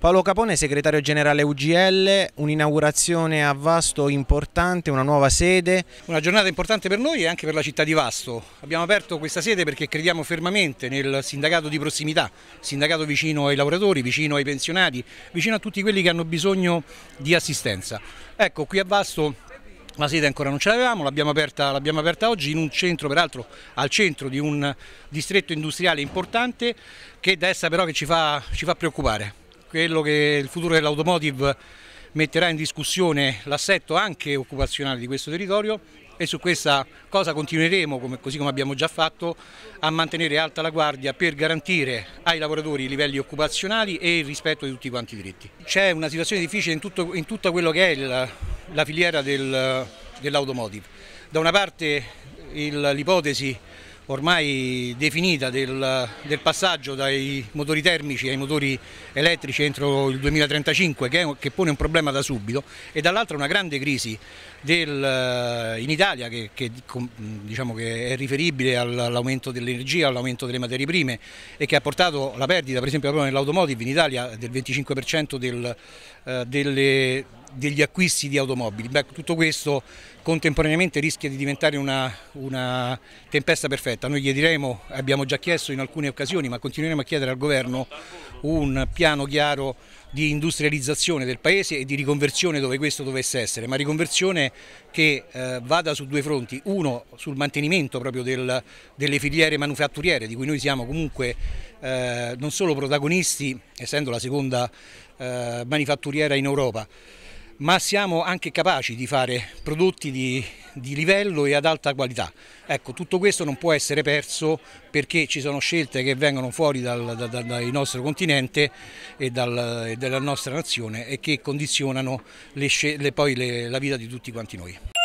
Paolo Capone, segretario generale UGL, un'inaugurazione a Vasto importante, una nuova sede. Una giornata importante per noi e anche per la città di Vasto. Abbiamo aperto questa sede perché crediamo fermamente nel sindacato di prossimità, sindacato vicino ai lavoratori, vicino ai pensionati, vicino a tutti quelli che hanno bisogno di assistenza. Ecco, qui a Vasto la sede ancora non ce l'avevamo, l'abbiamo aperta, aperta, oggi in un centro, peraltro al centro di un distretto industriale importante che da essa però che ci fa, ci fa preoccupare. Quello che il futuro dell'automotive metterà in discussione l'assetto anche occupazionale di questo territorio e su questa cosa continueremo, come, così come abbiamo già fatto, a mantenere alta la guardia per garantire ai lavoratori i livelli occupazionali e il rispetto di tutti quanti i diritti. C'è una situazione difficile in, tutto, in tutta quello che è il la filiera del, dell'automotive. Da una parte l'ipotesi ormai definita del, del, passaggio dai motori termici ai motori elettrici entro il 2035 che, è, che pone un problema da subito e dall'altra una grande crisi del, eh, in Italia che, che, diciamo che è riferibile all'aumento dell'energia, all'aumento delle materie prime e che ha portato alla perdita per esempio proprio nell'automotive in Italia del 25% del, eh, delle degli acquisti di automobili. Beh, tutto questo contemporaneamente rischia di diventare una, una, tempesta perfetta. Noi chiederemo, abbiamo già chiesto in alcune occasioni, ma continueremo a chiedere al governo un piano chiaro di industrializzazione del paese e di riconversione dove questo dovesse essere, ma riconversione che eh, vada su due fronti, uno sul mantenimento proprio del, delle filiere manufatturiere di cui noi siamo comunque eh, non solo protagonisti, essendo la seconda eh, manifatturiera in Europa, ma siamo anche capaci di fare prodotti di, di, livello e ad alta qualità. Ecco, tutto questo non può essere perso perché ci sono scelte che vengono fuori dal, dal, dal, dal nostro continente e, e, dalla nostra nazione e che condizionano le, le, poi le, la vita di tutti quanti noi.